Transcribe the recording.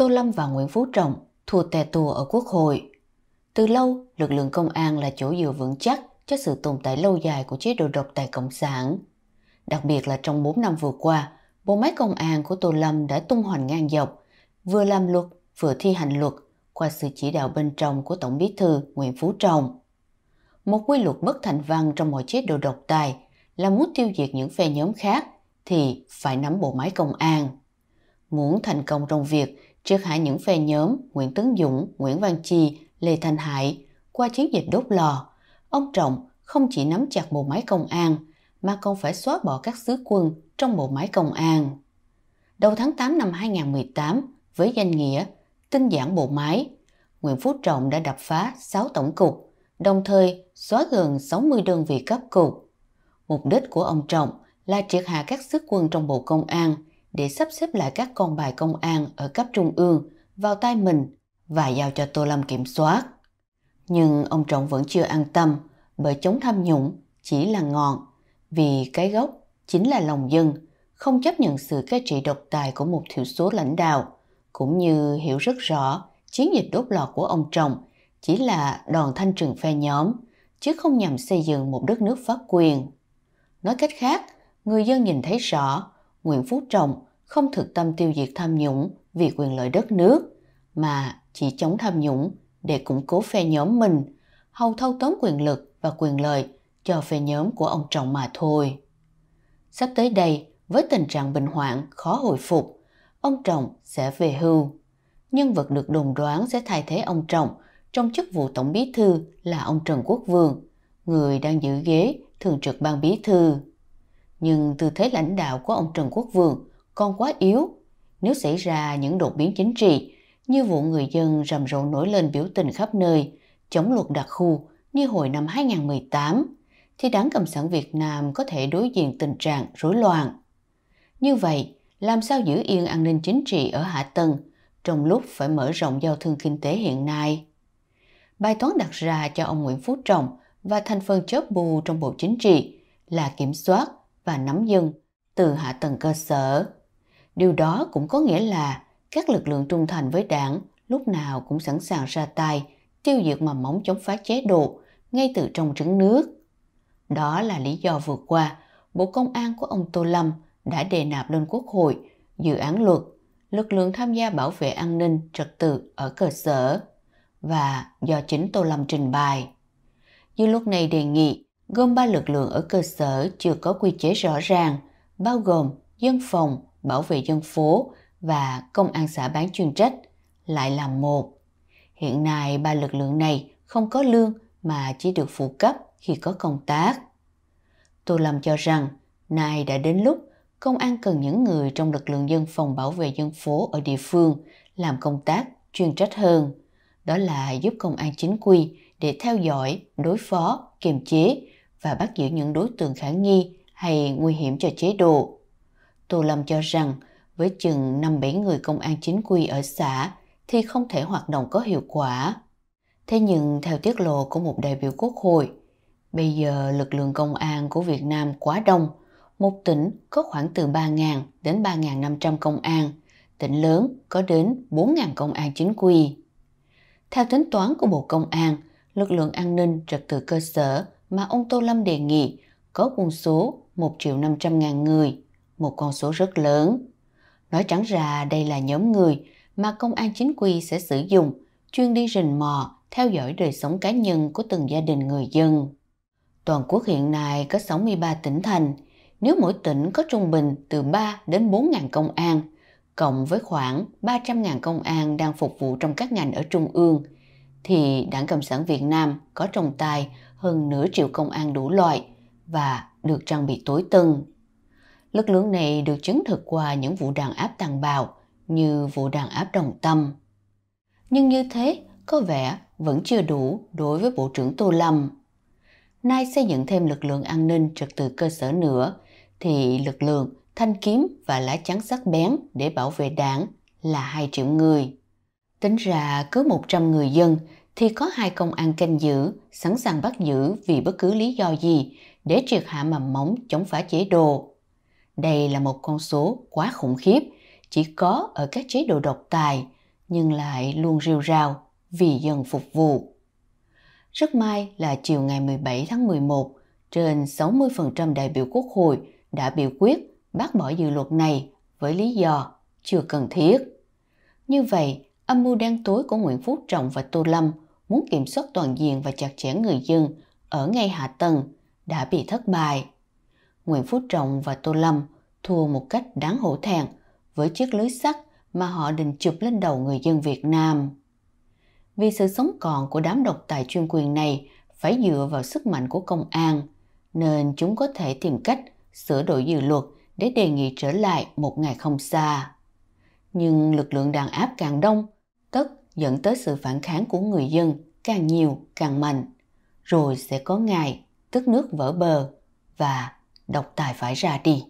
Tô Lâm và Nguyễn Phú Trọng thua tè tùa ở Quốc hội. Từ lâu, lực lượng công an là chỗ dựa vững chắc cho sự tồn tại lâu dài của chế độ độc tài Cộng sản. Đặc biệt là trong 4 năm vừa qua, bộ máy công an của Tô Lâm đã tung hoành ngang dọc, vừa làm luật vừa thi hành luật qua sự chỉ đạo bên trong của Tổng bí thư Nguyễn Phú Trọng. Một quy luật bất thành văn trong mọi chế độ độc tài là muốn tiêu diệt những phe nhóm khác thì phải nắm bộ máy công an. Muốn thành công trong việc triết hạ những phe nhóm Nguyễn Tấn Dũng, Nguyễn Văn Chi, Lê Thanh Hải qua chiến dịch đốt lò, ông Trọng không chỉ nắm chặt bộ máy công an mà còn phải xóa bỏ các sứ quân trong bộ máy công an. Đầu tháng 8 năm 2018, với danh nghĩa tinh giản bộ máy, Nguyễn Phú Trọng đã đập phá 6 tổng cục, đồng thời xóa gần 60 đơn vị cấp cục. Mục đích của ông Trọng là triệt hạ các sứ quân trong Bộ Công an – để sắp xếp lại các con bài công an ở cấp trung ương vào tay mình và giao cho Tô Lâm kiểm soát. Nhưng ông Trọng vẫn chưa an tâm bởi chống tham nhũng chỉ là ngọn, vì cái gốc chính là lòng dân, không chấp nhận sự cai trị độc tài của một thiểu số lãnh đạo, cũng như hiểu rất rõ chiến dịch đốt lò của ông Trọng chỉ là đoàn thanh trừng phe nhóm, chứ không nhằm xây dựng một đất nước pháp quyền. Nói cách khác, người dân nhìn thấy rõ Nguyễn Phú Trọng không thực tâm tiêu diệt tham nhũng vì quyền lợi đất nước, mà chỉ chống tham nhũng để củng cố phe nhóm mình, hầu thâu tóm quyền lực và quyền lợi cho phe nhóm của ông Trọng mà thôi. Sắp tới đây, với tình trạng bệnh hoạn khó hồi phục, ông Trọng sẽ về hưu. Nhân vật được đồn đoán sẽ thay thế ông Trọng trong chức vụ tổng bí thư là ông Trần Quốc Vương, người đang giữ ghế thường trực ban bí thư. Nhưng tư thế lãnh đạo của ông Trần Quốc Vương còn quá yếu. Nếu xảy ra những đột biến chính trị, như vụ người dân rầm rộ nổi lên biểu tình khắp nơi, chống luật đặc khu như hồi năm 2018, thì đảng Cộng sản Việt Nam có thể đối diện tình trạng rối loạn. Như vậy, làm sao giữ yên an ninh chính trị ở Hạ Tân trong lúc phải mở rộng giao thương kinh tế hiện nay? Bài toán đặt ra cho ông Nguyễn Phú Trọng và thành phần chớp bù trong Bộ Chính trị là kiểm soát và nắm dân từ hạ tầng cơ sở. Điều đó cũng có nghĩa là các lực lượng trung thành với đảng lúc nào cũng sẵn sàng ra tay, tiêu diệt mầm móng chống phá chế độ ngay từ trong trứng nước. Đó là lý do vừa qua, Bộ Công an của ông Tô Lâm đã đề nạp lên Quốc hội dự án luật lực lượng tham gia bảo vệ an ninh trật tự ở cơ sở và do chính Tô Lâm trình bày. Dư lúc này đề nghị gồm ba lực lượng ở cơ sở chưa có quy chế rõ ràng, bao gồm dân phòng, bảo vệ dân phố và công an xã bán chuyên trách, lại là một. Hiện nay ba lực lượng này không có lương mà chỉ được phụ cấp khi có công tác. Tô Lâm cho rằng, nay đã đến lúc công an cần những người trong lực lượng dân phòng bảo vệ dân phố ở địa phương làm công tác chuyên trách hơn. Đó là giúp công an chính quy để theo dõi, đối phó, kiềm chế và bắt giữ những đối tượng khả nghi hay nguy hiểm cho chế độ. Tô Lâm cho rằng với chừng 5-7 người công an chính quy ở xã thì không thể hoạt động có hiệu quả. Thế nhưng theo tiết lộ của một đại biểu quốc hội, bây giờ lực lượng công an của Việt Nam quá đông, một tỉnh có khoảng từ 3.000 đến 3.500 công an, tỉnh lớn có đến 4.000 công an chính quy. Theo tính toán của Bộ Công an, lực lượng an ninh trật tự cơ sở mà ông Tô Lâm đề nghị có con số 1 triệu 500 ngàn người, một con số rất lớn. Nói trắng ra đây là nhóm người mà công an chính quy sẽ sử dụng chuyên đi rình mò, theo dõi đời sống cá nhân của từng gia đình người dân. Toàn quốc hiện nay có 63 tỉnh thành, nếu mỗi tỉnh có trung bình từ 3 đến 4 ngàn công an, cộng với khoảng 300 ngàn công an đang phục vụ trong các ngành ở Trung ương, thì Đảng Cộng sản Việt Nam có trong tay hơn nửa triệu công an đủ loại và được trang bị tối tân. Lực lượng này được chứng thực qua những vụ đàn áp tàn bạo như vụ đàn áp đồng tâm. Nhưng như thế có vẻ vẫn chưa đủ đối với Bộ trưởng Tô Lâm. Nay xây dựng thêm lực lượng an ninh trật tự cơ sở nữa thì lực lượng thanh kiếm và lá chắn sắc bén để bảo vệ đảng là 2 triệu người. Tính ra cứ 100 người dân thì có hai công an canh giữ, sẵn sàng bắt giữ vì bất cứ lý do gì để triệt hạ mầm móng chống phá chế độ. Đây là một con số quá khủng khiếp, chỉ có ở các chế độ độc tài, nhưng lại luôn rêu rao vì dân phục vụ. Rất may là chiều ngày 17 tháng 11, trên 60% đại biểu quốc hội đã biểu quyết bác bỏ dự luật này với lý do chưa cần thiết. Như vậy, âm mưu đen tối của Nguyễn Phú Trọng và Tô Lâm muốn kiểm soát toàn diện và chặt chẽ người dân ở ngay hạ tầng đã bị thất bại. Nguyễn Phú Trọng và Tô Lâm thua một cách đáng hổ thẹn với chiếc lưới sắt mà họ định chụp lên đầu người dân Việt Nam. Vì sự sống còn của đám độc tài chuyên quyền này phải dựa vào sức mạnh của công an, nên chúng có thể tìm cách sửa đổi dự luật để đề nghị trở lại một ngày không xa. Nhưng lực lượng đàn áp càng đông dẫn tới sự phản kháng của người dân càng nhiều càng mạnh, rồi sẽ có ngày tức nước vỡ bờ và độc tài phải ra đi.